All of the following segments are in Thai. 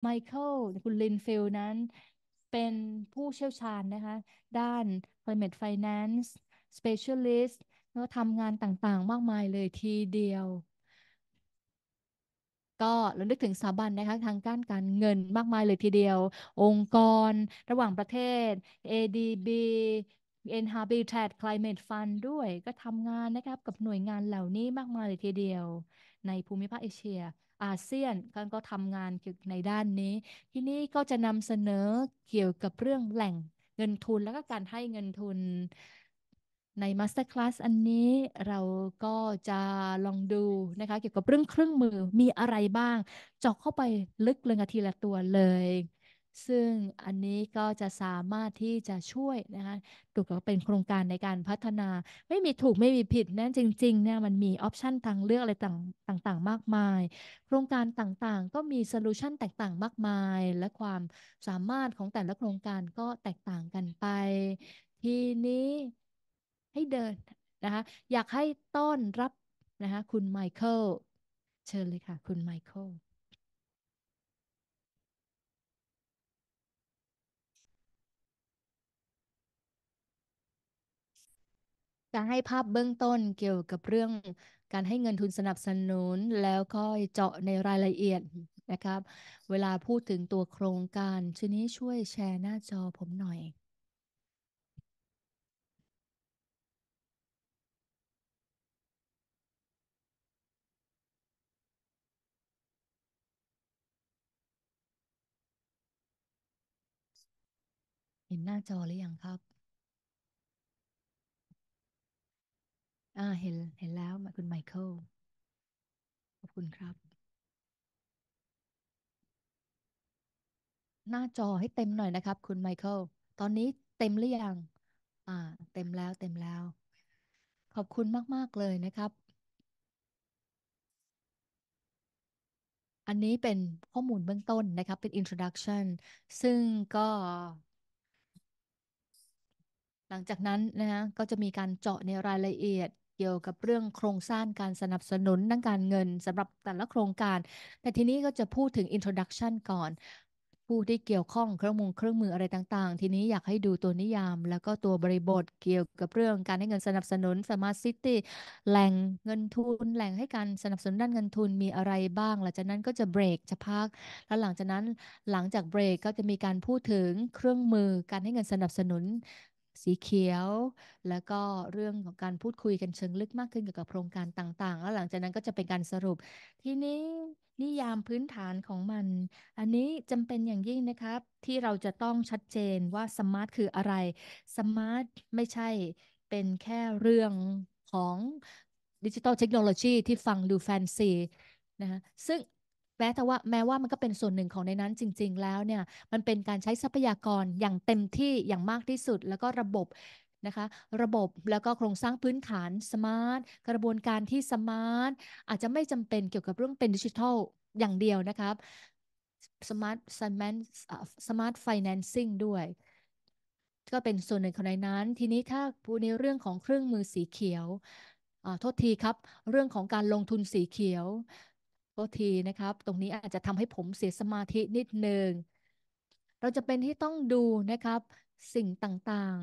ไมเคิลคุณลินฟิลนั้น เป็นผู้เชี่ยวชาญนะคะ ด้าน Climate Finance Specialist แล้วทำงานต่างๆ มากมายเลยทีเดียว ก็เราลึกถึงสถาบันนะคะ ทางด้านการเงินมากมายเลยทีเดียว องค์กรระหว่างประเทศ ADB n h a b i t a t Climate Fund ด้วยก็ทำงานนะครับ กับหน่วยงานเหล่านี้มากมายเลยทีเดียว ในภูมิภาคเอเชียอาเซียนท่านก็ทำงานเกี่ยวในด้านนี้ ที่นี่ก็จะนำเสนอเกี่ยวกับเรื่องแหล่งเงินทุนแล้วก็การให้เงินทุนในมาสเตอร์คลาสอันนี้เราก็จะลองดูนะคะ เกี่ยวกับเรื่องเครื่องมือมีอะไรบ้าง เจาะเข้าไปลึกเลยทีละตัวเลยซึ่งอันนี้ก็จะสามารถที่จะช่วยนะคะถูกก็เป็นโครงการในการพัฒนา ไม่มีถูกไม่มีผิดนนจริงๆเนี่ยมันมีออปชันทางเลือกอะไรต่างๆ มากมาย โครงการต่างๆ ก็มีโซลูชันแตกต่างมากมาย และความสามารถของแต่ละโครงการก็แตกต่างกันไป ทีนี้ให้เดินนะคะอยากให้ต้อนรับนะคะคุณไมเคิลเชิญเลยค่ะคุณไมเคิลจะให้ภาพเบื้องต้นเกี่ยวกับเรื่องการให้เงินทุนสนับสนุนแล้วก็เจาะในรายละเอียดนะครับ เวลาพูดถึงตัวโครงการชนี้ช่วยแชร์หน้าจอผมหน่อย เห็นหน้าจอหรือยังครับอ่าเห็นเห็นแล้วคุณไมเคิลขอบคุณครับ หน้าจอให้เต็มหน่อยนะครับ คุณไมเคิลตอนนี้เต็มหรือยัง อ่า เต็มแล้วเต็มแล้ว ขอบคุณมาก ๆ เลยนะครับ อันนี้เป็นข้อมูลเบื้องต้นนะครับเป็น introduction ซึ่งก็ หลังจากนั้นนะฮะก็จะมีการเจาะในรายละเอียดเกี่ยวกับเรื่องโครงสร้างการสนับสนุนด้านการเงินสำหรับแต่ละโครงการแต่ทีนี้ก็จะพูดถึง introduction ก่อนผู้ที่เกี่ยวข้องเครื่องมือเครื่องมืออะไรต่าง ๆ ทีนี้อยากให้ดูตัวนิยามแล้วก็ตัวบริบทเกี่ยวกับเรื่องการให้เงินสนับสนุนาร์ทซิตี้แหล่งเงินทุนแหล่งให้การสนับสนุนด้านเงินทุนมีอะไรบ้าง หลังจากนั้นก็จะเบรกจะพักแล้วหลังจากนั้นหลังจากเบรกก็จะมีการพูดถึงเครื่องมือการให้เงินสนับสนุนสีเขียวแล้วก็เรื่องของการพูดคุยกันเชิงลึกมากขึ้นเกี่ยวกับโครงการต่าง ๆ แล้วหลังจากนั้นก็จะเป็นการสรุป ทีนี้นิยามพื้นฐานของมัน อันนี้จำเป็นอย่างยิ่งนะครับ ที่เราจะต้องชัดเจนว่าสมาร์ทคืออะไร สมาร์ทไม่ใช่เป็นแค่เรื่องของดิจิตอลเทคโนโลยีที่ฟังดูแฟนซีนะคะซึ่งแม้แต่ว่าแม้ว่ามันก็เป็นส่วนหนึ่งของในนั้นจริงๆ แล้วเนี่ยมันเป็นการใช้ทรัพยากรอย่างเต็มที่อย่างมากที่สุดแล้วก็ระบบนะคะระบบแล้วก็โครงสร้างพื้นฐานสมาร์ทกระบวนการที่สมาร์ทอาจจะไม่จำเป็นเกี่ยวกับเรื่องเป็นดิจิทัลอย่างเดียวนะครับ สมาร์ทซมาร์สมาร์ทไฟแนนซิ่งด้วย ก็เป็นส่วนหนึ่งของในนั้น ทีนี้ถ้าพูดในเรื่องของเครื่องมือสีเขียวโทษทีครับ เรื่องของการลงทุนสีเขียวษทีนะครับ ตรงนี้อาจจะทำให้ผมเสียสมาธินิดหนึ่ง เราจะเป็นที่ต้องดูนะครับสิ่งต่าง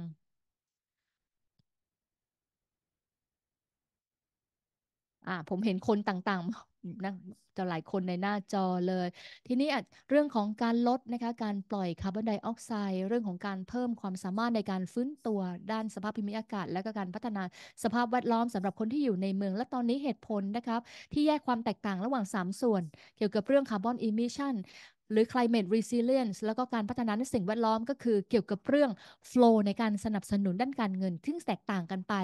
ๆ อ่าผมเห็นคนต่างๆนักจะหลายคนในหน้าจอเลย ทีนี้เรื่องของการลด นะคะการปล่อยคาร์บอนไดออกไซด์เรื่องของการเพิ่มความสามารถในการฟื้นตัวด้านสภาพภูมิอากาศ และก็การพัฒนาสภาพแวดล้อมสำหรับคนที่อยู่ในเมือง และตอนนี้เหตุผลนะครับที่แยกความแตกต่างระหว่าง 3 ส่วน เกี่ยวกับเรื่องคาร์บอนอิมิชันหรือ climate resilience แล้วก็การพัฒนาในสิ่งแวดล้อมก็คือ เกี่ยวกับเรื่อง flow ในการสนับสนุนด้านการเงิน ซึ่งแตกต่างกันไป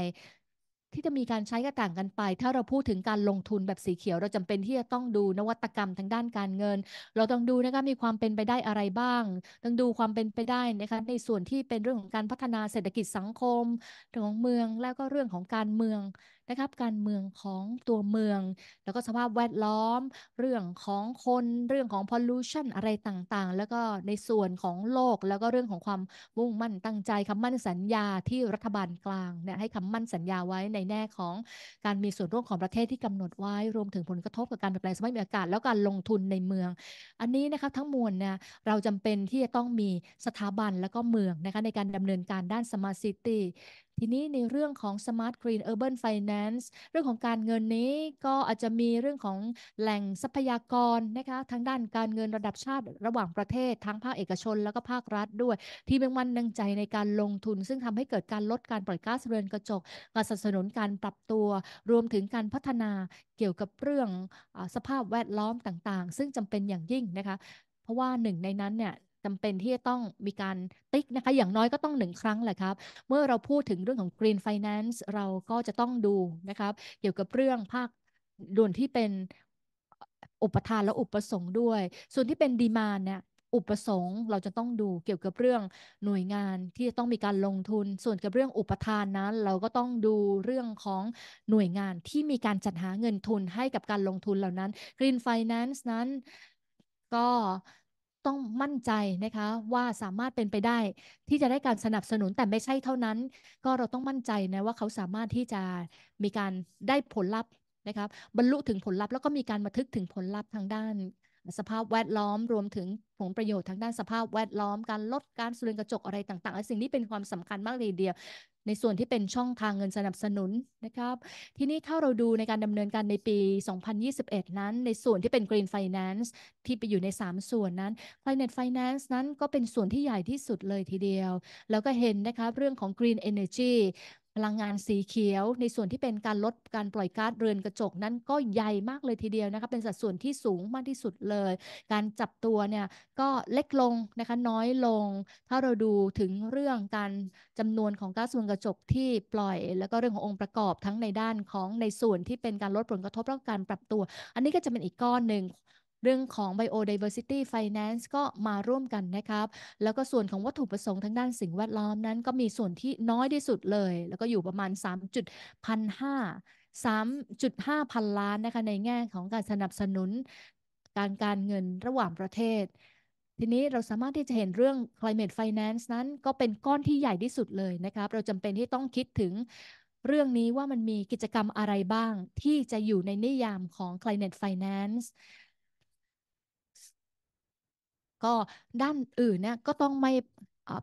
ที่จะมีการใช้ก็ต่างกันไป ถ้าเราพูดถึงการลงทุนแบบสีเขียว เราจำเป็นที่จะต้องดูนวัตกรรมทางด้านการเงิน เราต้องดูนะคะมีความเป็นไปได้อะไรบ้าง ต้องดูความเป็นไปได้นะคะในส่วนที่เป็นเรื่องของการพัฒนาเศรษฐกิจสังคมเรื่องของเมืองแล้วก็เรื่องของการเมืองนะครับการเมืองของตัวเมือง แล้วก็สภาพแวดล้อมเรื่องของคนเรื่องของพอลูชันอะไรต่างๆ แล้วก็ในส่วนของโลกแล้วก็เรื่องของความมุ่งมั่นตั้งใจคำมั่นสัญญาที่รัฐบาลกลางเนี่ยให้คำมั่นสัญญาไว้ในแน่ของการมีส่วนร่วมของประเทศที่กำหนดไว้ รวมถึงผลกระทบกับการเปลี่ยนแปลงสภาพอากาศ แล้วการลงทุนในเมือง อันนี้นะครับทั้งมวลเนี่ยเราจำเป็นที่จะต้องมีสถาบันแล้วก็เมืองนะคะในการดำเนินการด้านสมาร์ทซิตี้ทีนี้ในเรื่องของ Smart Green Urban Finance เรื่องของการเงินนี้ก็อาจจะมีเรื่องของแหล่งทรัพยากรนะคะทั้งด้านการเงินระดับชาติระหว่างประเทศ ทั้งภาคเอกชนแล้วก็ภาครัฐด้วยที่เป็นวันนงใจในการลงทุน ซึ่งทำให้เกิดการลดการปล่อยก๊าซเรือนกระจก การสนับสนุนการปรับตัว รวมถึงการพัฒนาเกี่ยวกับเรื่องอสภาพแวดล้อมต่าง ๆ ซึ่งจำเป็นอย่างยิ่งนะคะเพราะว่าหนึ่งในนั้นเนี่ยจำเป็นที่จะต้องมีการติ๊กนะคะ อย่างน้อยก็ต้องหนึ่งครั้งแหละครับ เมื่อเราพูดถึงเรื่องของ Green Finance เราก็จะต้องดูนะครับ เกี่ยวกับเรื่องภาคด่วนที่เป็นอุปทานและอุปสงค์ด้วย ส่วนที่เป็นดีมาเนี่ย อุปสงค์ เราจะต้องดูเกี่ยวกับเรื่องหน่วยงานที่จะต้องมีการลงทุน ส่วนกับเรื่องอุปทานนั้น เราก็ต้องดูเรื่องของหน่วยงานที่มีการจัดหาเงินทุนให้กับการลงทุนเหล่านั้น Green Finance นั้นก็ต้องมั่นใจนะคะว่าสามารถเป็นไปได้ที่จะได้การสนับสนุนแต่ไม่ใช่เท่านั้น ก็เราต้องมั่นใจนะ ว่าเขาสามารถที่จะมีการได้ผลลัพธ์นะครับบรรลุถึงผลลัพธ์แล้วก็มีการบันทึกถึงผลลัพธ์ทางด้านสภาพแวดล้อมรวมถึงผลประโยชน์ทางด้านสภาพแวดล้อม การลดการสูญกระจกอะไรต่างๆ สิ่งนี้เป็นความสำคัญมากเลยเดียว ในส่วนที่เป็นช่องทางเงินสนับสนุนนะครับ ทีนี้ถ้าเราดูในการดำเนินการในปี 2021 นั้น ในส่วนที่เป็น Green Finance ที่ไปอยู่ใน 3 ส่วนนั้น c l a t e Finance นั้นก็เป็นส่วนที่ใหญ่ที่สุดเลยทีเดียว แล้วก็เห็นนะคะเรื่องของ Green Energy พลังงานสีเขียวในส่วนที่เป็นการลดการปล่อยก๊าซเรือนกระจกนั้นก็ใหญ่มากเลยทีเดียวนะคะเป็นสัดส่วนที่สูงมากที่สุดเลย การจับตัวเนี่ยก็เล็กลงนะคะน้อยลง ถ้าเราดูถึงเรื่องการจำนวนของก๊าซเรือนกระจกที่ปล่อย แล้วก็เรื่องขององค์ประกอบทั้งในด้านของในส่วนที่เป็นการลดผลกระทบ และการปรับตัว อันนี้ก็จะเป็นอีกก้อนหนึ่งเรื่องของ biodiversity finance ก็มาร่วมกันนะครับ แล้วก็ส่วนของวัตถุประสงค์ทางด้านสิ่งแวดล้อมนั้น ก็มีส่วนที่น้อยที่สุดเลย แล้วก็อยู่ประมาณ3จุดพันห้า3.5พันล้านนะคะในแง่ของการสนับสนุน การการเงินระหว่างประเทศ ทีนี้เราสามารถที่จะเห็นเรื่อง climate finance นั้นก็เป็นก้อนที่ใหญ่ที่สุดเลยนะครับ เราจำเป็นที่ต้องคิดถึงเรื่องนี้ว่ามันมีกิจกรรมอะไรบ้างที่จะอยู่ในนิยามของ climate finance ก็ด้านอื่นเนี่ยก็ต้องไม่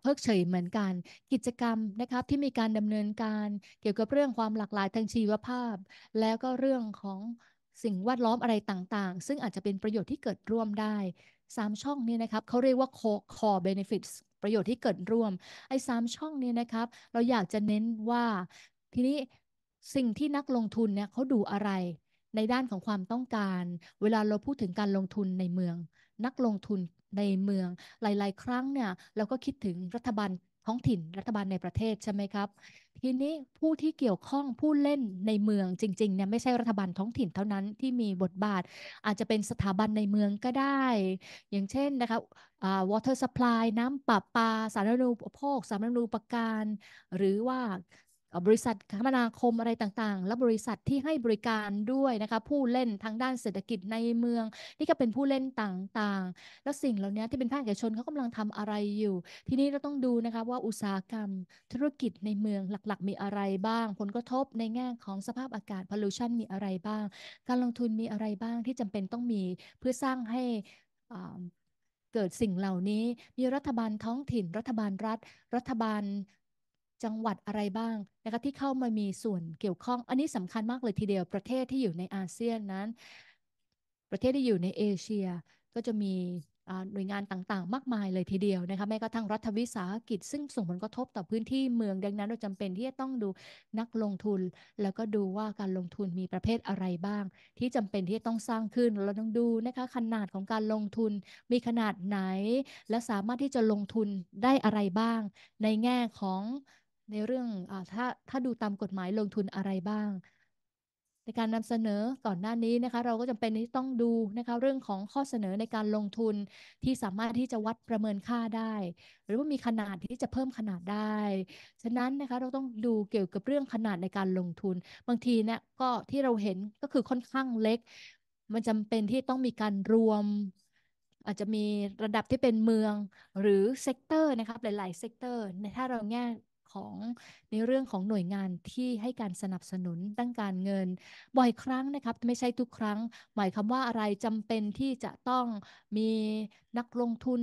เพิกเฉยเหมือนกัน กิจกรรมนะครับที่มีการดำเนินการเกี่ยวกับเรื่องความหลากหลายทางชีวภาพ แล้วก็เรื่องของสิ่งแวดล้อมอะไรต่างๆ ซึ่งอาจจะเป็นประโยชน์ที่เกิดร่วมได้ 3 ช่องนี้นะครับเขาเรียกว่า core benefits ประโยชน์ที่เกิดร่วม ไอ้สามช่องนี้นะครับ เราอยากจะเน้นว่าทีนี้สิ่งที่นักลงทุนเนี่ยเขาดูอะไรในด้านของความต้องการ เวลาเราพูดถึงการลงทุนในเมือง นักลงทุนในเมืองหลาย ๆ ครั้งเนี่ยเราก็คิดถึงรัฐบาลท้องถิ่นรัฐบาลในประเทศใช่ไหมครับ ทีนี้ผู้ที่เกี่ยวข้องผู้เล่นในเมืองจริงๆเนี่ยไม่ใช่รัฐบาลท้องถิ่นเท่านั้นที่มีบทบาท อาจจะเป็นสถาบันในเมืองก็ได้ อย่างเช่นนะคะ water supply น้ำประปาสาธารณูปโภค สาธารณูปการ หรือว่าบริษัทคมนาคมอะไรต่างๆ และบริษัทที่ให้บริการด้วยนะคะผู้เล่นทางด้านเศรษฐกิจในเมืองนี่ก็เป็นผู้เล่นต่างๆ แล้วสิ่งเหล่านี้ที่เป็นภาคเอกชนเขากำลังทำอะไรอยู่ ทีนี้เราต้องดูนะคะว่าอุตสาหกรรมธุรกิจในเมืองหลักๆ มีอะไรบ้าง ผลกระทบในแง่ของสภาพอากาศพลูชันมีอะไรบ้าง การลงทุนมีอะไรบ้างที่จำเป็นต้องมีเพื่อสร้างให้เกิดสิ่งเหล่านี้ มีรัฐบาลท้องถิ่น รัฐบาลรัฐ รัฐบาลจังหวัดอะไรบ้างนะคะที่เข้ามามีส่วนเกี่ยวข้อง อันนี้สำคัญมากเลยทีเดียว ประเทศที่อยู่ในอาเซียนนั้น ประเทศที่อยู่ในเอเชียก็จะมีหน่วยงานต่างๆมากมายเลยทีเดียวนะคะ แม้กระทั่งรัฐวิสาหกิจซึ่งส่งผลกระทบต่อพื้นที่เมืองดังนั้น เราจำเป็นที่จะต้องดูนักลงทุน แล้วก็ดูว่าการลงทุนมีประเภทอะไรบ้าง ที่จำเป็นที่จะต้องสร้างขึ้น เราต้องดูนะคะขนาดของการลงทุนมีขนาดไหนและสามารถที่จะลงทุนได้อะไรบ้างในแง่ของในเรื่องอถ้า ถ้าดูตามกฎหมายลงทุนอะไรบ้าง ในการนำเสนอก่อนหน้านี้นะคะ เราก็จำเป็นที่ต้องดูนะคะเรื่องของข้อเสนอในการลงทุนที่สามารถที่จะวัดประเมินค่าได้ หรือว่ามีขนาดที่จะเพิ่มขนาดได้ ฉะนั้นนะคะเราต้องดูเกี่ยวกับเรื่องขนาดในการลงทุน บางทีเนี่ยก็ที่เราเห็นก็คือค่อนข้างเล็ก มันจำเป็นที่ต้องมีการรวม อาจจะมีระดับที่เป็นเมืองหรือเซกเตอร์นะครับหลายๆเซกเตอร์ในถ้าเราแง่ของ ในเรื่องของหน่วยงานที่ให้การสนับสนุนด้านการเงิน บ่อยครั้งนะครับไม่ใช่ทุกครั้ง หมายความว่าอะไรจำเป็นที่จะต้องมีนักลงทุน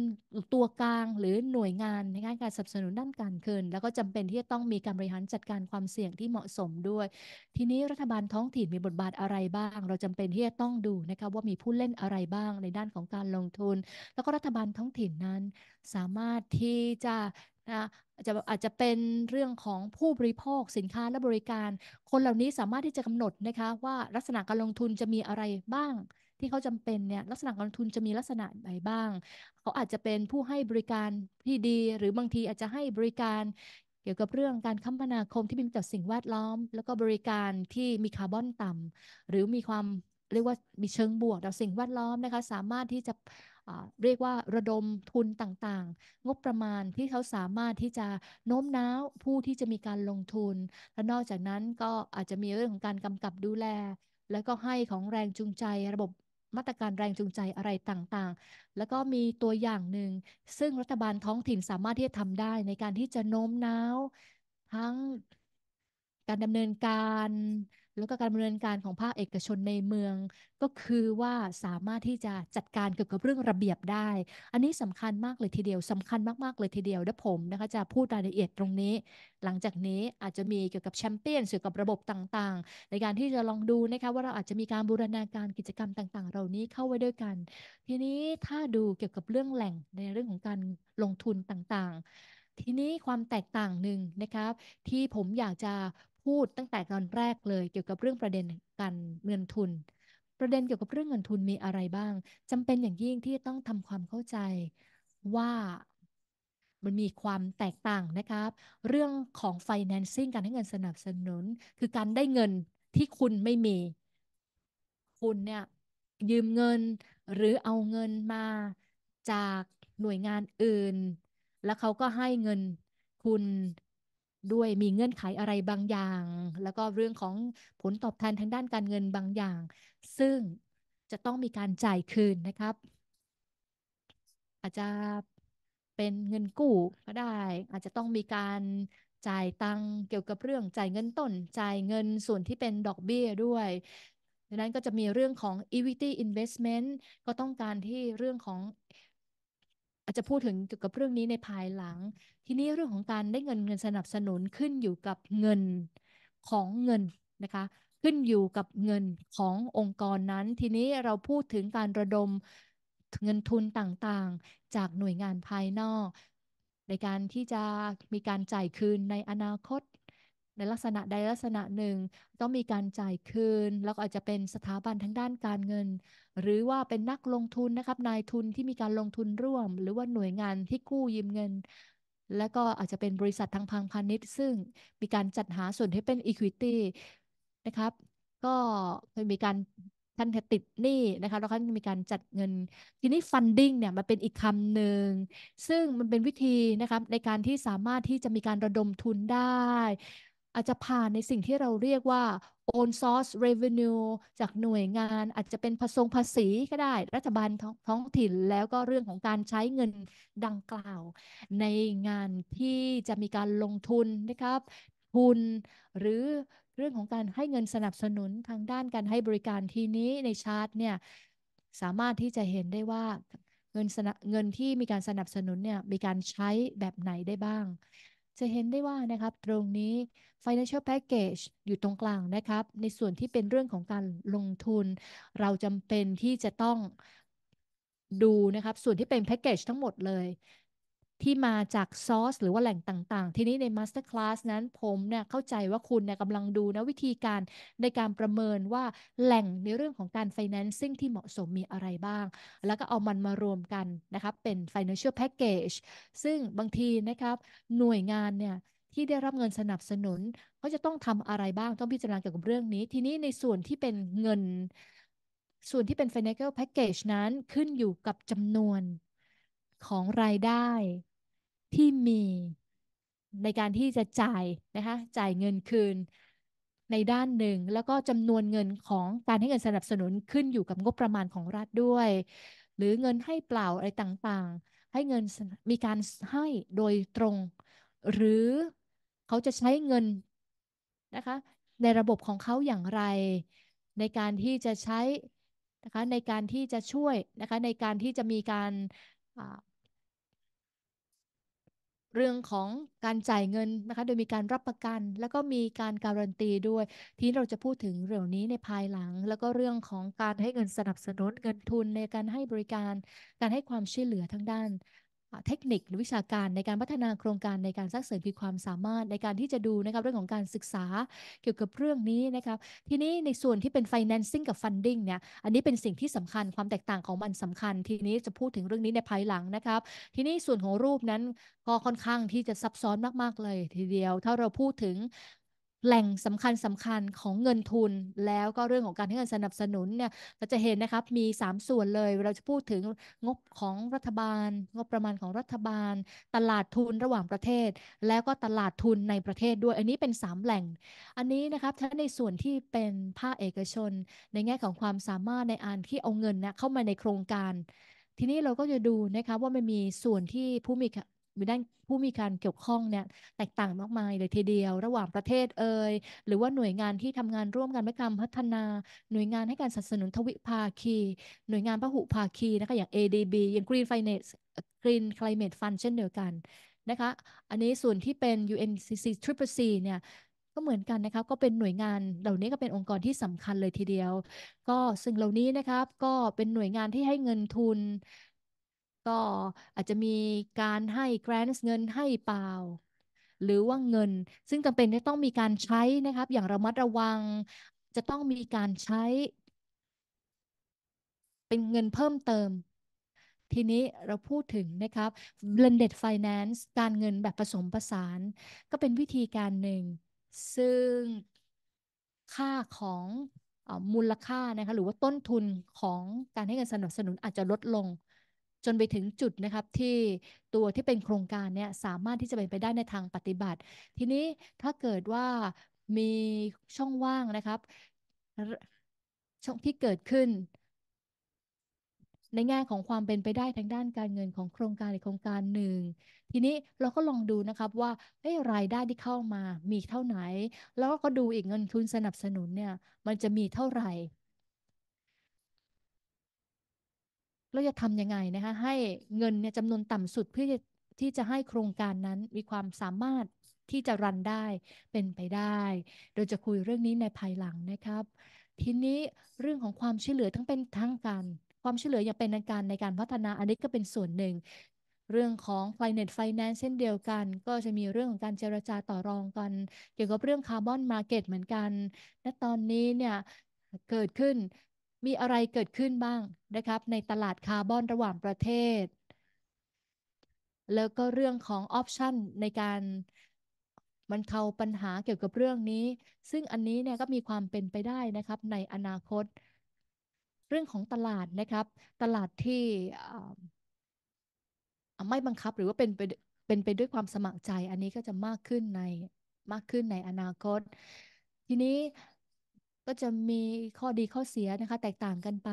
ตัวกลาง หรือหน่วยงานในการสนับสนุนด้านการเงินแล้วก็จำเป็นที่จะต้องมีการบริหารจัดการความเสี่ยงที่เหมาะสมด้วย ทีนี้รัฐบาลท้องถิ่นมีบทบาทอะไรบ้าง เราจำเป็นที่จะต้องดูนะครับว่ามีผู้เล่นอะไรบ้าง ในด้านของการลงทุน แล้วก็รัฐบาลท้องถิ่นนั้นสามารถที่จะอาจจะอาจจะเป็นเรื่องของผู้บริโภคสินค้าและบริการ คนเหล่านี้สามารถที่จะกำหนดนะคะว่า ลักษณะการลงทุนจะมีอะไรบ้าง ที่เขาจำเป็นเนี่ยลักษณะการลงทุนจะมีลักษณะใดบ้าง เขาอาจจะเป็นผู้ให้บริการที่ดีหรือบางทีอาจจะให้บริการ เกี่ยวกับเรื่องการคมนาคมที่มีต่อสิ่งแวดล้อม แล้วก็บริการที่มีคาร์บอนต่ำ หรือมีความเรียกว่ามีเชิงบวกต่อสิ่งแวดล้อมนะคะสามารถที่จะเรียกว่าระดมทุนต่างๆ งบประมาณที่เขาสามารถที่จะโน้มน้าวผู้ที่จะมีการลงทุน และนอกจากนั้นก็อาจจะมีเรื่องของการกำกับดูแลและก็ให้ของแรงจูงใจ ระบบมาตรการแรงจูงใจอะไรต่างๆ แล้วก็มีตัวอย่างหนึ่งซึ่งรัฐบาลท้องถิ่นสามารถที่จะทำได้ในการที่จะโน้มน้าว ทั้งการดำเนินการแล้วก็การดำเนินการของภาคเอกชนในเมืองก็คือว่าสามารถที่จะจัดการเกี่ยวกับเรื่องระเบียบได้ อันนี้สำคัญมากเลยทีเดียว สำคัญมากๆเลยทีเดียวและผมนะคะจะพูดรายละเอียดตรงนี้ หลังจากนี้อาจจะมีเกี่ยวกับแชมเปี้ยนเกี่ยวกับระบบต่างๆ ในการที่จะลองดูนะคะว่าเราอาจจะมีการบูรณาการกิจกรรมต่างๆ เหล่านี้เข้าไว้ด้วยกัน ทีนี้ถ้าดูเกี่ยวกับเรื่องแหล่งในเรื่องของการลงทุนต่างๆ ทีนี้ความแตกต่างหนึ่งนะครับ ที่ผมอยากจะพูดตั้งแต่ตอนแรกเลยเกี่ยวกับเรื่องประเด็นการเงินทุน ประเด็นเกี่ยวกับเรื่องเงินทุนมีอะไรบ้าง จำเป็นอย่างยิ่งที่ต้องทำความเข้าใจว่ามันมีความแตกต่างนะครับ เรื่องของ financing การให้เงินสนับสนุน คือการได้เงินที่คุณไม่มี คุณเนี่ยยืมเงินหรือเอาเงินมาจากหน่วยงานอื่น แล้วเขาก็ให้เงินคุณด้วยมีเงื่อนไขอะไรบางอย่าง แล้วก็เรื่องของผลตอบแทนทางด้านการเงินบางอย่าง ซึ่งจะต้องมีการจ่ายคืนนะครับ อาจจะเป็นเงินกู้ก็ได้ อาจจะต้องมีการจ่ายตังเกี่ยวกับเรื่องจ่ายเงินต้นจ่ายเงินส่วนที่เป็นดอกเบี้ยด้วยดังนั้นก็จะมีเรื่องของ equity investment ก็ต้องการที่เรื่องของอาจจะพูดถึงเกี่ยวกับเรื่องนี้ในภายหลัง ทีนี้เรื่องของการได้เงินเงินสนับสนุนขึ้นอยู่กับเงินของเงินนะคะ ขึ้นอยู่กับเงินขององค์กรนั้น ทีนี้เราพูดถึงการระดมเงินทุนต่างๆ จากหน่วยงานภายนอก ในการที่จะมีการจ่ายคืนในอนาคตในลักษณะใดลักษณะหนึ่งต้องมีการจ่ายคืน แล้วก็อาจจะเป็นสถาบันทางด้านการเงิน หรือว่าเป็นนักลงทุนนะครับ นายทุนที่มีการลงทุนร่วม หรือว่าหน่วยงานที่กู้ยืมเงิน และก็อาจจะเป็นบริษัททางพังพาณิชย์ ซึ่งมีการจัดหาส่วนให้เป็น Equity นะครับก็มีการท่านติดหนี้นะคะแล้วท่านมีการจัดเงินทีนี้ funding เนี่ยมันเป็นอีกคำหนึ่งซึ่งมันเป็นวิธีนะครับในการที่สามารถที่จะมีการระดมทุนได้อาจจะผ่านในสิ่งที่เราเรียกว่า own source revenue จากหน่วยงานอาจจะเป็นผสงภาษีก็ได้รัฐบาลท้องถิ่นแล้วก็เรื่องของการใช้เงินดังกล่าวในงานที่จะมีการลงทุนนะครับ ทุน หรือเรื่องของการให้เงินสนับสนุนทางด้านการ ให้บริการทีนี้ในชาร์ตเนี่ยสามารถที่จะเห็นได้ว่าเงินเงินที่มีการสนับสนุนเนี่ยมีการใช้แบบไหนได้บ้างจะเห็นได้ว่านะครับตรงนี้ financial package อยู่ตรงกลางนะครับ ในส่วนที่เป็นเรื่องของการลงทุน เราจำเป็นที่จะต้องดูนะครับ ส่วนที่เป็นแพ็กเกจทั้งหมดเลยที่มาจากซอสหรือว่าแหล่งต่างๆ ทีนี้ใน Master Class นั้นผมเนี่ยเข้าใจว่าคุณเนี่ยกำลังดูนะวิธีการในการประเมินว่าแหล่งในเรื่องของการ Financing ที่เหมาะสมมีอะไรบ้าง แล้วก็เอามันมารวมกันนะครับเป็น Financial Package ซึ่งบางทีนะครับ หน่วยงานเนี่ยที่ได้รับเงินสนับสนุนเขาจะต้องทำอะไรบ้างต้องพิจารณาเกี่ยวกับเรื่องนี้ ทีนี้ในส่วนที่เป็นเงิน ส่วนที่เป็น financial package นั้นขึ้นอยู่กับจำนวนของรายได้ที่มีในการที่จะจ่ายนะคะจ่ายเงินคืนในด้านหนึ่งแล้วก็จำนวนเงินของการให้เงินสนับสนุนขึ้นอยู่กับงบประมาณของรัฐด้วย หรือเงินให้เปล่าอะไรต่างๆ ให้เงินมีการให้โดยตรง หรือเขาจะใช้เงินนะคะในระบบของเขาอย่างไร ในการที่จะใช้นะคะในการที่จะช่วยนะคะในการที่จะมีการเรื่องของการจ่ายเงินนะคะโดยมีการรับประกัน แล้วก็มีการการันตีด้วย ที่เราจะพูดถึงเรื่องนี้ในภายหลัง แล้วก็เรื่องของการให้เงินสนับสนุนเงินทุนในการให้บริการ การให้ความช่วยเหลือทางด้านเทคนิคหรือวิชาการในการพัฒนาโครงการในการสร้างเสริมขีความสามารถ ในการที่จะดูนะครับเรื่องของการศึกษาเกี่ยวกับเรื่องนี้นะครับทีนี้ในส่วนที่เป็น financing กับ funding เนี่ยอันนี้เป็นสิ่งที่สำคัญความแตกต่างของมันสำคัญ ทีนี้จะพูดถึงเรื่องนี้ในภายหลังนะครับ ทีนี้ส่วนของรูปนั้นก็ค่อนข้างที่จะซับซ้อนมากๆเลย ทีเดียวถ้าเราพูดถึงแหล่งสำคัญสำคัญของเงินทุนแล้วก็เรื่องของการให้เงินสนับสนุน เนี่ยเราจะเห็นนะครับมี 3 ส่วนเลย เราจะพูดถึงงบของรัฐบาลงบประมาณของรัฐบาล ตลาดทุนระหว่างประเทศ แล้วก็ตลาดทุนในประเทศด้วยอันนี้เป็น3แหล่ง อันนี้นะครับถ้าในส่วนที่เป็นภาคเอกชน ในแง่ของความสามารถในอันที่เอาเงินนยเข้ามาในโครงการ ทีนี้เราก็จะดูนะคะว่ามันมีส่วนที่ผู้มีมด้านผู้มีการเกี่ยวข้องเนี่ย แตกต่างมากมายเลยทีเดียว ระหว่างประเทศเอ่ยหรือว่าหน่วยงานที่ทำงานร่วมกันเพื่อการพัฒนา หน่วยงานให้การสนับสนุนทวิภาคี หน่วยงานพหุภาคี นะคะอย่าง ADB อย่าง Green Finance Green Climate Fund เช่นเดียวกันนะคะอันนี้ส่วนที่เป็น UNCC t r i p e C เนี่ย ก็เหมือนกันนะคะก็เป็นหน่วยงานเหล่านี้ก็เป็นองค์กรที่สำคัญเลยทีเดียว ก็ซึ่งเหล่านี้นะครับก็เป็นหน่วยงานที่ให้เงินทุนก็อาจจะมีการให้ grants เงินให้เปล่า หรือว่าเงิน ซึ่งจำเป็นที่ต้องมีการใช้นะครับ อย่างระมัดระวังจะต้องมีการใช้ เป็นเงินเพิ่มเติม ทีนี้เราพูดถึงนะครับ blended finance การเงินแบบผสมผสาน ก็เป็นวิธีการหนึ่งซึ่งค่าของมูลค่านะคะหรือว่าต้นทุนของการให้เงินสนับสนุนอาจจะลดลงจนไปถึงจุดนะครับที่ตัวที่เป็นโครงการเนี่ยสามารถที่จะเป็นไปได้ในทางปฏิบัติ ทีนี้ถ้าเกิดว่ามีช่องว่างนะครับช่องที่เกิดขึ้น ในแง่ของความเป็นไปได้ทางด้านการเงินของโครงการในโครงการหนึ่งทีนี้เราก็ลองดูนะครับว่าเอ้รายได้ที่เข้ามา มีเท่าไหร่แล้วก็ดูอีกเงินทุนสนับสนุนเนี่ย มันจะมีเท่าไหร่เราจะทำยังไงนะคะให้เงินเนี่ยจำนวนต่ำสุดเพื่อที่จะให้โครงการนั้นมีความสามารถที่จะรันได้เป็นไปได้โดยจะคุยเรื่องนี้ในภายหลังนะครับ ทีนี้เรื่องของความช่วยเหลือทั้งเป็นทางการความช่วยเหลืออย่างเป็นทางการในการพัฒนาอันนี้ก็เป็นส่วนหนึ่ง เรื่องของ f i n a c e Finance เช่นเดียวกัน ก็จะมีเรื่องของการเจรจาต่อรองกัน เกี่ยวกับเรื่องคาร์บอนมาเก็ตเหมือนกัน และตอนนี้เนี่ยเกิดขึ้นมีอะไรเกิดขึ้นบ้างนะครับ ในตลาดคาร์บอนระหว่างประเทศ แล้วก็เรื่องของออปชันในการมันเข้าปัญหาเกี่ยวกับเรื่องนี้ ซึ่งอันนี้เนี่ยก็มีความเป็นไปได้นะครับ ในอนาคต เรื่องของตลาดนะครับ ตลาดที่ไม่บังคับหรือว่าเป็นไปเป็นไปด้วยความสมัครใจอันนี้ก็จะมากขึ้นในมากขึ้นในอนาคต ทีนี้ก็จะมีข้อดี ข้อเสียนะคะ แตกต่างกันไป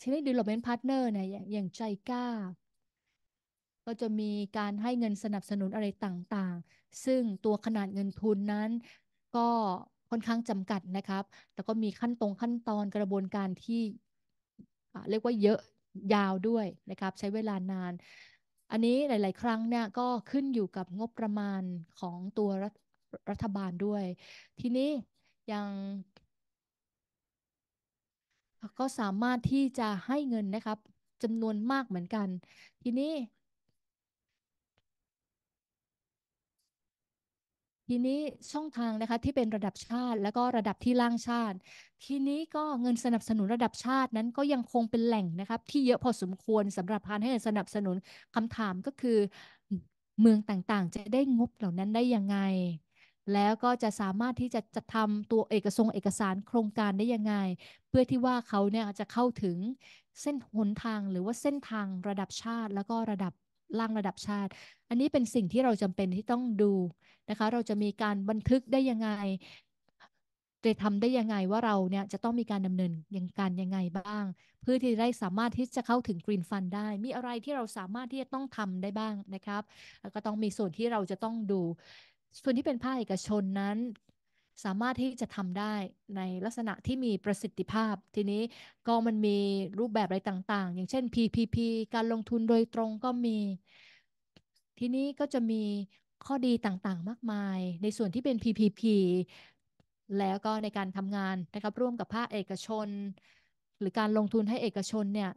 ทีนี้ development partner นเนย่ย อย่างใจกล้า ก็จะมีการให้เงินสนับสนุนอะไรต่างๆ ซึ่งตัวขนาดเงินทุนนั้นก็ค่อนข้างจำกัดนะครับแต่ก็มีขั้นตรงขั้นตอนกระบวนการที่เรียกว่าเยอะยาวด้วยนะครับ ใช้เวลานาน อันนี้หลาย ๆ ครั้งเนี่ยก็ขึ้นอยู่กับงบประมาณของตัวรัฐรฐบาลด้วย ทีนี้ยัง ก็สามารถที่จะให้เงินนะครับจำนวนมากเหมือนกัน ทีนี้ ทีนี้ช่องทางนะคะ ที่เป็นระดับชาติแล้วก็ระดับที่ล่างชาติ ทีนี้ก็เงินสนับสนุนระดับชาตินั้นก็ยังคงเป็นแหล่งนะครับ ที่เยอะพอสมควรสำหรับการให้เงินสนับสนุนคำถามก็คือเมืองต่างๆจะได้งบเหล่านั้นได้ยังไงแล้วก็จะสามารถที่จะจดทำตัวเอกสงเอกสารโครงการได้ยังไง เพื่อที่ว่าเขาเนี่ยจะเข้าถึงเส้นหนทางหรือว่าเส้นทางระดับชาติแล้วก็ระดับล่างระดับชาติ อันนี้เป็นสิ่งที่เราจำเป็นที่ต้องดูนะคะเราจะมีการบันทึกได้ยังไง จะทำได้ยังไงว่าเราเนี่ยจะต้องมีการดำเนินอย่างการยังไงบ้าง เพื่อที่ได้สามารถที่จะเข้าถึงกรีนฟันได้มีอะไรที่เราสามารถที่จะต้องทำได้บ้างนะครับแล้วก็ต้องมีส่วนที่เราจะต้องดูส่วนที่เป็นภาคเอกชนนั้น สามารถที่จะทำได้ในลักษณะที่มีประสิทธิภาพ ทีนี้ก็มันมีรูปแบบอะไรต่างๆ อย่างเช่น PPP การลงทุนโดยตรงก็มี ทีนี้ก็จะมีข้อดีต่างๆ มากมาย ในส่วนที่เป็น PPP แล้วก็ในการทำงานนะครับ ร่วมกับภาคเอกชน หรือการลงทุนให้เอกชนเนี่ย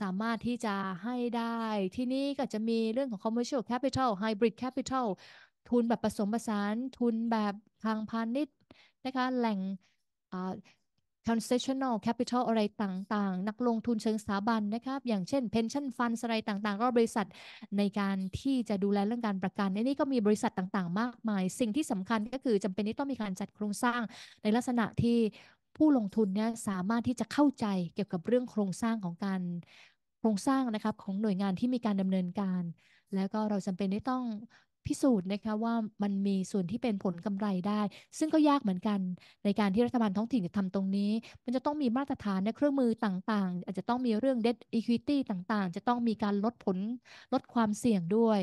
สามารถที่จะให้ได้ ที่นี้ก็จะมีเรื่องของ commercial capital hybrid capital ทุนแบบผสมผสานทุนแบบทางพาณิชย์นะคะแหล่ง concessional capital อะไรต่างๆ นักลงทุนเชิงสถาบันนะครับ อย่างเช่น pension fund อะไรต่าง ๆ ก็บริษัทในการที่จะดูแลเรื่องการประกันในนี้ก็มีบริษัทต่างๆ มากมาย สิ่งที่สำคัญก็คือจำเป็นที่ต้องมีการจัดโครงสร้างในลักษณะที่ผู้ลงทุนเนี่ยสามารถที่จะเข้าใจเกี่ยวกับเรื่องโครงสร้างของการโครงสร้างนะครับ ของหน่วยงานที่มีการดำเนินการ แล้วก็เราจำเป็นที่ต้องพิสูจน์นะคะว่ามันมีส่วนที่เป็นผลกำไรได้ ซึ่งก็ยากเหมือนกันในการที่รัฐบาลท้องถิ่นจะทำตรงนี้ มันจะต้องมีมาตรฐานในเครื่องมือต่าง ๆ อาจจะต้องมีเรื่อง debt equity ต่างๆ จะต้องมีการลดผลลดความเสี่ยงด้วย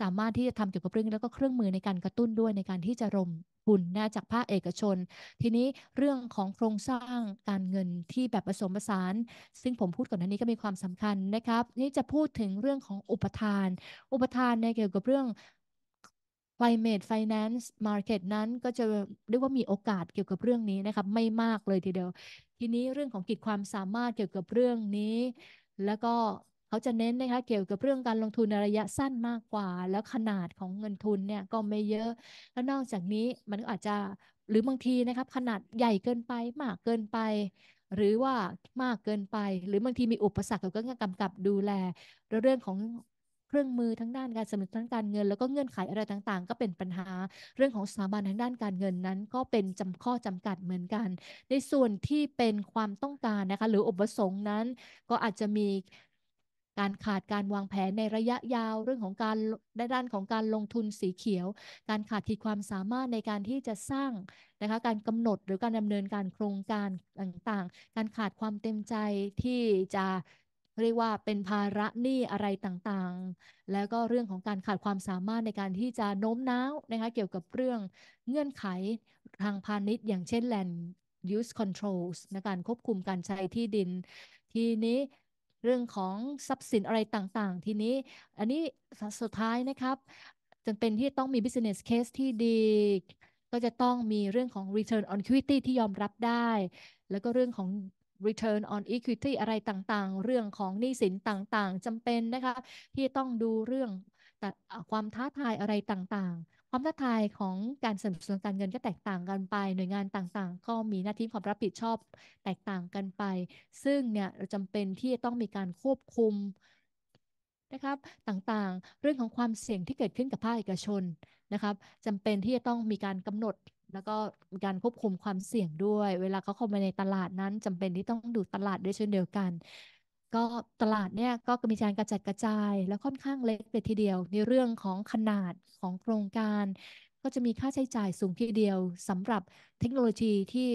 สามารถที่จะทำเกี่ยวกับเรื่อง แล้วก็เครื่องมือในการกระตุ้นด้วยในการที่จะรมทุนนะจากภาคเอกชน ทีนี้เรื่องของโครงสร้างการเงินที่แบบผสมผสาน ซึ่งผมพูดก่อนหน้านี้ก็มีความสำคัญนะครับนี่จะพูดถึงเรื่องของอุปทาน อุปทานในเกี่ยวกับเรื่อง Climate Finance Market นั้นก็จะเรียกว่ามีโอกาสเกี่ยวกับเรื่องนี้นะครับไม่มากเลยทีเดียวทีนี้เรื่องของกิจความสามารถเกี่ยวกับเรื่องนี้ แล้วก็เขาจะเน้นนะคะ เกี่ยวกับเรื่องการลงทุนในระยะสั้นมากกว่า แล้วขนาดของเงินทุนเนี่ยก็ไม่เยอะแล้วนอกจากนี้มันก็อาจจะหรือบางทีนะครับขนาดใหญ่เกินไปมากเกินไป หรือว่ามากเกินไป หรือบางทีมีอุปสรรคเกี่ยวกับการกำกับดูแลเรื่องของเครื่องมือทั้งด้านการสมรบสุนทางการเงิน แล้วก็เงื่อนไขอะไรต่างๆ ก็เป็นปัญหา เรื่องของสถาบันทางด้านการเงินนั้น ก็เป็นจำข้อจำกัดเหมือนกัน ในส่วนที่เป็นความต้องการนะคะหรืออุปสงค์นั้นก็อาจจะมีการขาดการวางแผนในระยะยาวเรื่องของการในด้านของการลงทุนสีเขียว การขาดขีดความสามารถในการที่จะสร้างนะคะการกำหนดหรือการดำเนินการโครงการต่างๆ การขาดความเต็มใจที่จะเรียกว่าเป็นภาระหนี้อะไรต่างๆ แล้วก็เรื่องของการขาดความสามารถในการที่จะโน้มน้าวนะคะเกี่ยวกับเรื่องเงื่อนไขทางพาณิชย์ อย่างเช่น land use controls ในะการควบคุมการใช้ที่ดิน ทีนี้เรื่องของทรัพย์สินอะไรต่างๆ ทีนี้อันนี้สุดท้ายนะครับจนเป็นที่ต้องมี business case ที่ดี ก็จะต้องมีเรื่องของ return on equity ที่ยอมรับได้ แล้วก็เรื่องของ return on equity อะไรต่างๆ เรื่องของหนี้สินต่างๆ จำเป็นนะคะที่ต้องดูเรื่องความท้าทายอะไรต่างๆ ความท้าทายของการสนับสนุนการเงินก็แตกต่างกันไป หน่วยงานต่างๆ ก็มีหน้าที่ความรับผิดชอบ แตกต่างกันไป ซึ่งเนี่ยเราจำเป็นที่จะต้องมีการควบคุมนะครับต่างๆ เรื่องของความเสี่ยงที่เกิดขึ้นกับภาคเอกชนนะครับจำเป็นที่จะต้องมีการกำหนดแล้วก็การควบคุมความเสี่ยงด้วย เวลาเขาเข้ามาในตลาดนั้นจำเป็นที่ต้องดูตลาดด้วยเช่นเดียวกัน ก็ตลาดเนี่ยก็มีการกระจัดกระจายแล้วค่อนข้างเล็กเลยทีเดียว ในเรื่องของขนาดของโครงการ ก็จะมีค่าใช้จ่ายสูงทีเดียวสำหรับเทคโนโลยีที่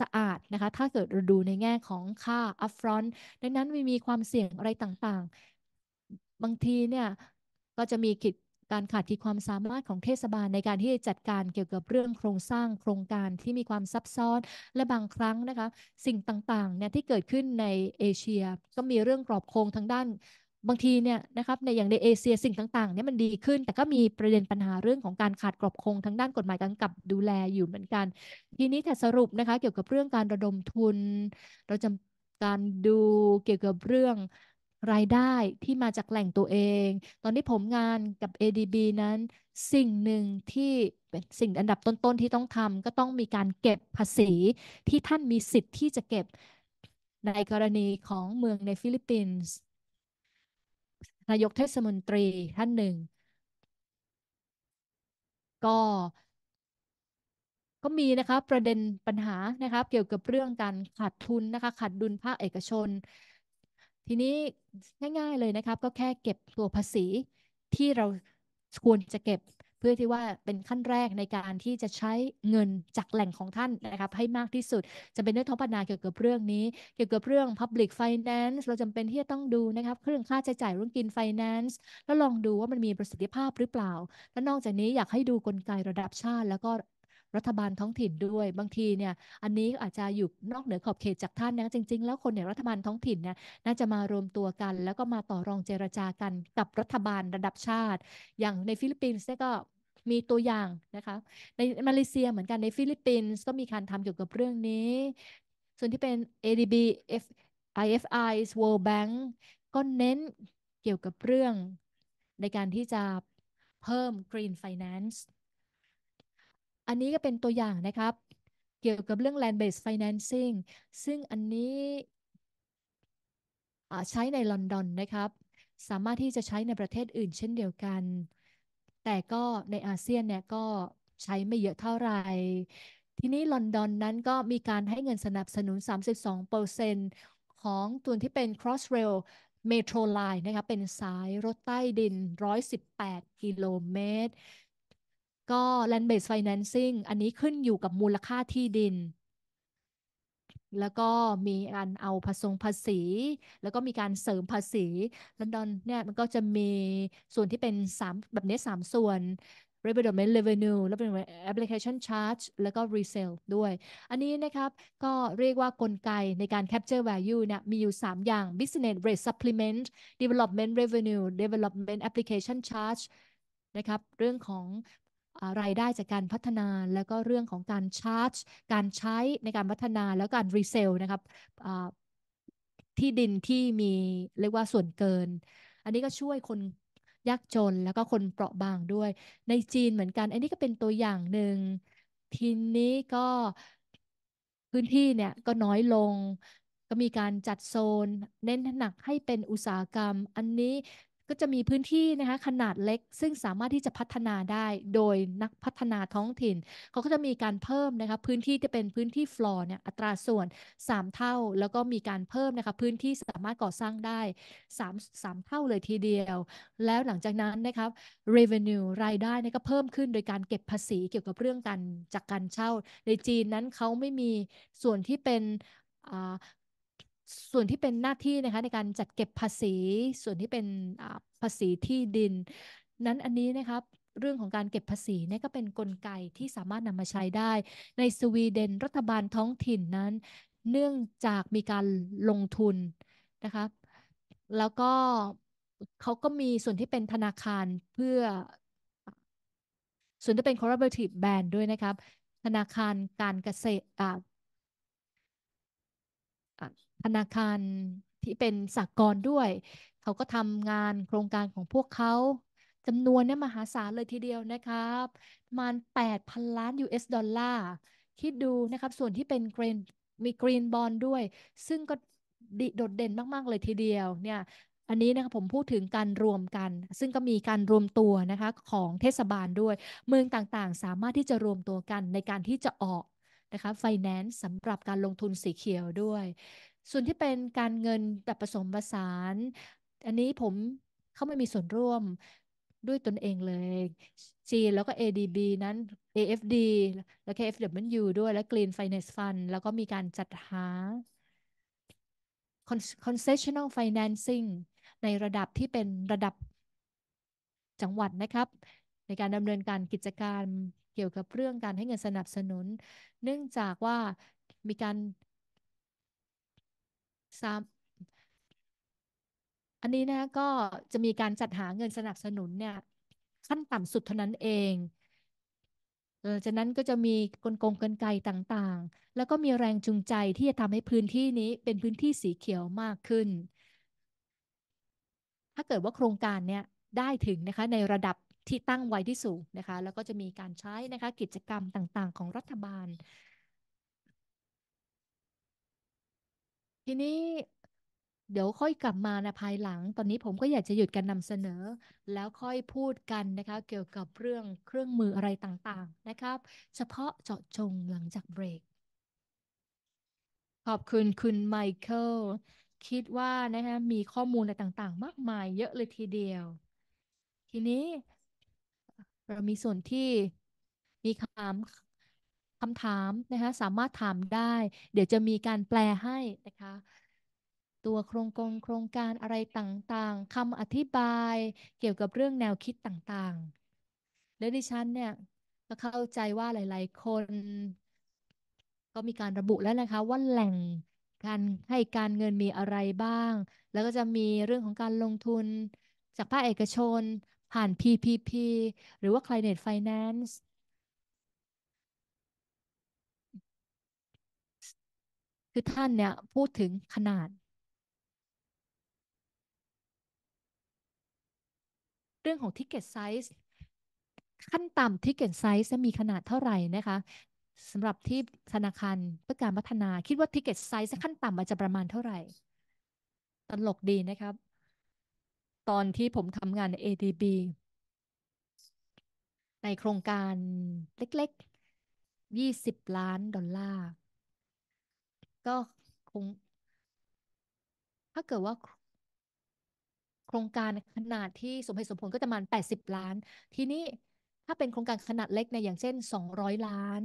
สะอาดนะคะ ถ้าเกิดเราดูในแง่ของค่า upfront ดังนั้นมมีความเสี่ยงอะไรต่างๆ บางทีเนี่ยก็จะมีขีดการขาดที่ความสามารถของเทศบาลในการที่จะจัดการเกี่ยวกับเรื่องโครงสร้างโครงการที่มีความซับซ้อนและบางครั้งนะคะสิ่งต่างๆเนี่ยที่เกิดขึ้นในเอเชีย ก็มีเรื่องกรอบโครงทางด้าน บางทีเนี่ยนะครับในอย่างในเอเชียสิ่งต่างๆเนี่ยมันดีขึ้น แต่ก็มีประเด็นปัญหาเรื่องของการขาดกรอบโครงทางด้านกฎหมายกำกับดูแลอยู่เหมือนกัน ทีนี้ถ้าสรุปนะคะเกี่ยวกับเรื่องการระดมทุน เราจะการดูเกี่ยวกับเรื่องรายได้ที่มาจากแหล่งตัวเอง ตอนที่ผมงานกับ ADB นั้น สิ่งหนึ่งที่เป็นสิ่งอันดับต้น ๆ ที่ต้องทำก็ต้องมีการเก็บภาษีที่ท่านมีสิทธิ์ที่จะเก็บในกรณีของเมืองในฟิลิปปินส์นายกเทศมนตรีท่านหนึ่ง ก็ ก็มีนะคะประเด็นปัญหานะคะเกี่ยวกับเรื่องการขาดทุนนะคะขาดดุลภาคเอกชนทีนี้ง่าย ๆเลยนะครับก็แค่เก็บตัวภาษีที่เราควรจะเก็บเพื่อที่ว่าเป็นขั้นแรกในการที่จะใช้เงินจากแหล่งของท่านนะครับ ให้มากที่สุดจะเป็นเรื่องท้องปาเกี่ยวกับเรื่องนี้ เกี่ยวกับเรื่อง Public Finance เราจำเป็นที่จะต้องดูนะครับเรื่องค่าใช้จ่ายเรื่องกิน Finance แล้วลองดูว่ามันมีประสิทธิภาพหรือเปล่า และนอกจากนี้อยากให้ดูกลไกระดับชาติแล้วก็รัฐบาลท้องถิ่นด้วยบางทีเนี่ยอันนี้อาจจะอยู่นอกเหนือขอบเขตจากท่านนะจริงๆแล้วคนในรัฐบาลท้องถิ่นเนี่ยน่าจะมารวมตัวกัน แล้วก็มาต่อรองเจรจากันกับรัฐบาลระดับชาติ อย่างในฟิลิปปินส์ก็มีตัวอย่างนะคะในมาเลเซียเหมือนกันในฟิลิปปินส์ก็มีการทำเกี่ยวกับเรื่องนี้ส่วนที่เป็น ADB IFI World Bank ก็เน้นเกี่ยวกับเรื่องในการที่จะเพิ่ม Green Finance อันนี้ก็เป็นตัวอย่างนะครับ เกี่ยวกับเรื่อง land based financing ซึ่งอันนี้ใช้ในลอนดอนนะครับ สามารถที่จะใช้ในประเทศอื่นเช่นเดียวกัน แต่ก็ในอาเซียนเนี่ยก็ใช้ไม่เยอะเท่าไหร่ทีนี้ลอนดอนนั้นก็มีการให้เงินสนับสนุน 32%ของตัวที่เป็น Crossrail Metro Line นะคะเป็นสายรถใต้ดิน 118 กิโลเมตรก็ land based financing อันนี้ขึ้นอยู่กับมูลค่าที่ดิน แล้วก็มีการเอาผสมภาษี แล้วก็มีการเสริมภาษี ลอนดอนเนี่ยมันก็จะมีส่วนที่เป็นสามแบบนี้สามส่วน redevelopment revenue แล้วเป็น application charge แล้วก็ resale ด้วย อันนี้นะครับก็เรียกว่ากลไกในการ capture value เนี่ยมีอยู่ 3 อย่าง business rate supplement development revenue development application charge นะครับ เรื่องของรายได้จากการพัฒนาแล้วก็เรื่องของการชาร์จการใช้ในการพัฒนาแล้วการรีเซลนะครับที่ดินที่มีเรียกว่าส่วนเกิน อันนี้ก็ช่วยคนยากจนแล้วก็คนเปราะบางด้วย ในจีนเหมือนกัน อันนี้ก็เป็นตัวอย่างหนึ่งทีนี้ก็พื้นที่เนี่ย ก็น้อยลง ก็มีการจัดโซน เน้นหนักให้เป็นอุตสาหกรรมอันนี้ก็จะมีพื้นที่นะคะขนาดเล็กซึ่งสามารถที่จะพัฒนาได้โดยนักพัฒนาท้องถิ่นเขาก็จะมีการเพิ่มนะคะพื้นที่จะเป็นพื้นที่ฟลอร์เนี่ยอัตราส่วน 3 เท่าแล้วก็มีการเพิ่มนะคะพื้นที่สามารถก่อสร้างได้3 3เท่าเลยทีเดียวแล้วหลังจากนั้นนะครับ revenue รายได้นี่ก็เพิ่มขึ้นโดยการเก็บภาษีเกี่ยวกับเรื่องการจากการเช่า ในจีนนั้นเขาไม่มีส่วนที่เป็นส่วนที่เป็นหน้าที่นะคะในการจัดเก็บภาษี ส่วนที่เป็นภาษีที่ดิน นั้นอันนี้นะครับ เรื่องของการเก็บภาษีนี่ก็เป็นนกลไกที่สามารถนำมาใช้ได้ ในสวีเดนรัฐบาลท้องถิ่นนั้น เนื่องจากมีการลงทุนนะคะแล้วก็เขาก็มีส่วนที่เป็นธนาคารเพื่อ ส่วนที่เป็น cooperative bank ด้วยนะครับ ธนาคารการเกษตรธนาคารที่เป็นสากลด้วย เขาก็ทำงานโครงการของพวกเขาจำนวนเนี่ยมหาศาลเลยทีเดียวนะครับประมาณ8,000 ล้าน US ดอลลาร์คิดดูนะครับส่วนที่เป็นเกรนมีกรีนบอลด้วย ซึ่งก็โดดเด่นมาก ๆ เลยทีเดียวเนี่ยอันนี้นะครับผมพูดถึงการรวมกัน ซึ่งก็มีการรวมตัวนะคะของเทศบาลด้วย เมืองต่างๆ สามารถที่จะรวมตัวกันในการที่จะออกนะคะไฟแนนซ์สำหรับการลงทุนสีเขียวด้วยส่วนที่เป็นการเงินแบบผสมผสาน อันนี้ผมเขาไม่มีส่วนร่วมด้วยตนเองเลยจีแล้วก็ ADB นั้น AFD แล้วก็ FW ด้วย และ Green Finance Fund แล้วก็มีการจัดหา concessional financing ในระดับที่เป็นระดับ จังหวัดนะครับ ในการดำเนินการกิจการเกี่ยวกับเรื่องการให้เงินสนับสนุน เนื่องจากว่ามีการซ้ำอันนี้นะก็จะมีการจัดหาเงินสนับสนุนเนี่ยขั้นต่ำสุดเท่านั้นเองจากนั้นก็จะมีกลกงกลไกต่างๆ แล้วก็มีแรงจูงใจที่จะทำให้พื้นที่นี้เป็นพื้นที่สีเขียวมากขึ้น ถ้าเกิดว่าโครงการเนี่ยได้ถึงนะคะในระดับที่ตั้งไว้ที่สูงนะคะ แล้วก็จะมีการใช้นะคะ กิจกรรมต่างๆ ของรัฐบาลทีนี้เดี๋ยวค่อยกลับมานะภายหลัง ตอนนี้ผมก็อยากจะหยุดการนำเสนอแล้วค่อยพูดกันนะคะ เกี่ยวกับเรื่องเครื่องมืออะไรต่างๆนะครับ เฉพาะเจาะจงหลังจากเบรก ขอบคุณ คุณไมเคิลคิดว่านะคะมีข้อมูลอะไรต่างๆ มากมายเยอะเลยทีเดียว ทีนี้ เรามีส่วนที่มีคำคำถามนะคะสามารถถามได้ เดี๋ยวจะมีการแปลให้นะคะตัวโครงกงโครงการอะไรต่างๆคำอธิบายเกี่ยวกับเรื่องแนวคิดต่างๆ และดิฉันเนี่ยก็เข้าใจว่าหลายๆคนก็มีการระบุแล้วนะคะว่าแหล่งการให้การเงินมีอะไรบ้าง แล้วก็จะมีเรื่องของการลงทุนจากภาคเอกชน ผ่าน PPP หรือว่า Climate Finance คือท่านเนี่ย พูดถึงขนาด เรื่องของ Ticket Size ขั้นต่ำ Ticket Size มีขนาดเท่าไหร่นะคะสำหรับที่ธนาคารเพื่อการพัฒนา คิดว่า Ticket Size ขั้นต่ำมันจะประมาณเท่าไหร่ ตลกดีนะครับ ตอนที่ผมทำงานใน ADB ในโครงการเล็กๆ 20 ล้านดอลลาร์ก็คง ถ้าเกิดว่า โครงการขนาดที่สมเหตุสมผลก็จะประมาณิบล้าน ทีนี้ถ้าเป็นโครงการขนาดเล็กเนี่ยอย่างเช่นสองร้อยล้าน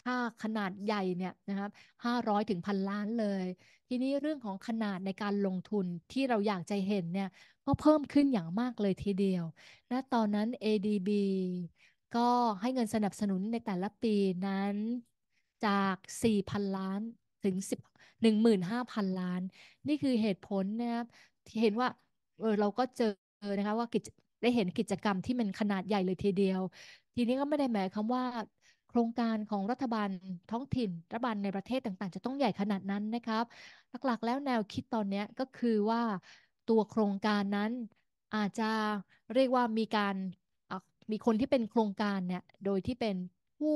ถ้าขนาดใหญ่เนี่ยนะครับห้าร้อยถึงพันล้านเลย ทีนี้เรื่องของขนาดในการลงทุนที่เราอยากจะเห็นเนี่ยก็เพิ่มขึ้นอย่างมากเลยทีเดียวณตอนนั้น ADB ก็ให้เงินสนับสนุนในแต่ละปีนั้นจาก 4,000ล้านถึงสิบหนึ่งหมื่นห้าพันล้าน นี่คือเหตุผลนะครับที่เห็นว่าเออเราก็เจอนะคะว่ากิจได้เห็นกิจกรรมที่มันขนาดใหญ่เลยทีเดียว ทีนี้ก็ไม่ได้หมายความว่าโครงการของรัฐบาลท้องถิ่น รัฐบาลในประเทศต่างๆ จะต้องใหญ่ขนาดนั้นนะครับ หลักๆแล้วแนวคิดตอนนี้ก็คือว่าตัวโครงการนั้นอาจจะเรียกว่ามีการมีคนที่เป็นโครงการเนี่ยโดยที่เป็นผู้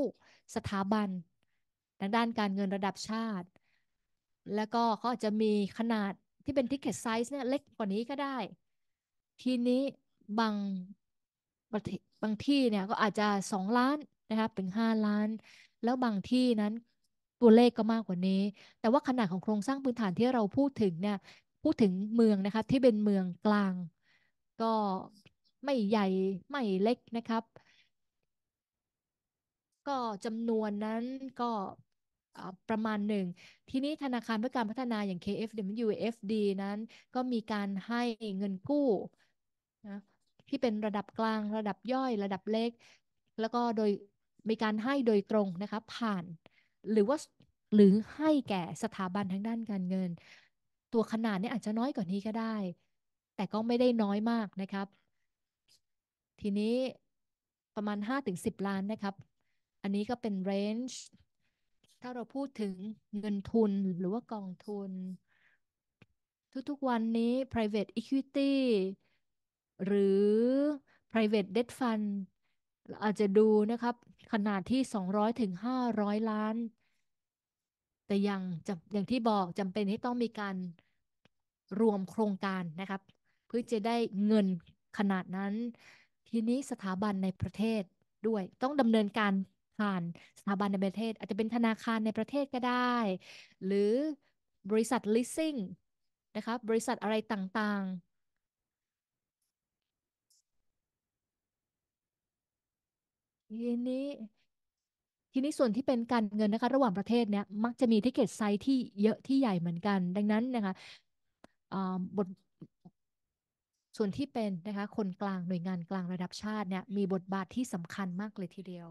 สถาบันทางด้านการเงินระดับชาติแล้วก็เขาอาจจะมีขนาดที่เป็นทิกเก็ตไซส์เนี่ยเล็กกว่านี้ก็ได้ ทีนี้บางบางที่เนี่ยก็อาจจะสองล้านนะคะถึงห้าล้าน แล้วบางที่นั้นตัวเลขก็มากกว่านี้ แต่ว่าขนาดของโครงสร้างพื้นฐานที่เราพูดถึงเนี่ยพูดถึงเมืองนะคะที่เป็นเมืองกลาง ก็ไม่ใหญ่ไม่เล็กนะครับ ก็จำนวนนั้นก็ประมาณหนึ่งที่นี้ธนาคารเพื่อการพัฒนาอย่าง KFWFD นั้นก็มีการให้เงินกู้นะที่เป็นระดับกลาง ระดับย่อย ระดับเล็กแล้วก็โดยมีการให้โดยตรงนะคะผ่านหรือว่าหรือให้แก่สถาบันทางด้านการเงิน ตัวขนาดนี้อาจจะน้อยกว่านี้ก็ได้ แต่ก็ไม่ได้น้อยมากนะครับ ทีนี้ประมาณ 5-10 ล้านนะครับ อันนี้ก็เป็นเรนจ์ถ้าเราพูดถึงเงินทุนหรือว่ากองทุน ทุกๆวันนี้ private equity หรือ private debt fund อาจจะดูนะครับขนาดที่ 200 ถึง 500 ล้าน แต่ยังอย่างที่บอกจำเป็นที่ต้องมีการรวมโครงการนะครับ เพื่อจะได้เงินขนาดนั้น ทีนี้สถาบันในประเทศด้วยต้องดำเนินการารสถาบันในประเทศอาจจะเป็นธนาคารในประเทศก็ได้ หรือบริษัท leasing นะคะบริษัทอะไรต่างๆทีนี้ ทีนี้ส่วนที่เป็นการเงินนะคะ ระหว่างประเทศเนี่ย มักจะมีทิเก็ตไซส์ที่เยอะที่ใหญ่เหมือนกัน ดังนั้นนะคะบทส่วนที่เป็นนะคะคนกลางหน่วยงานกลางระดับชาติเนี่ยมีบทบาทที่สำคัญมากเลยทีเดียว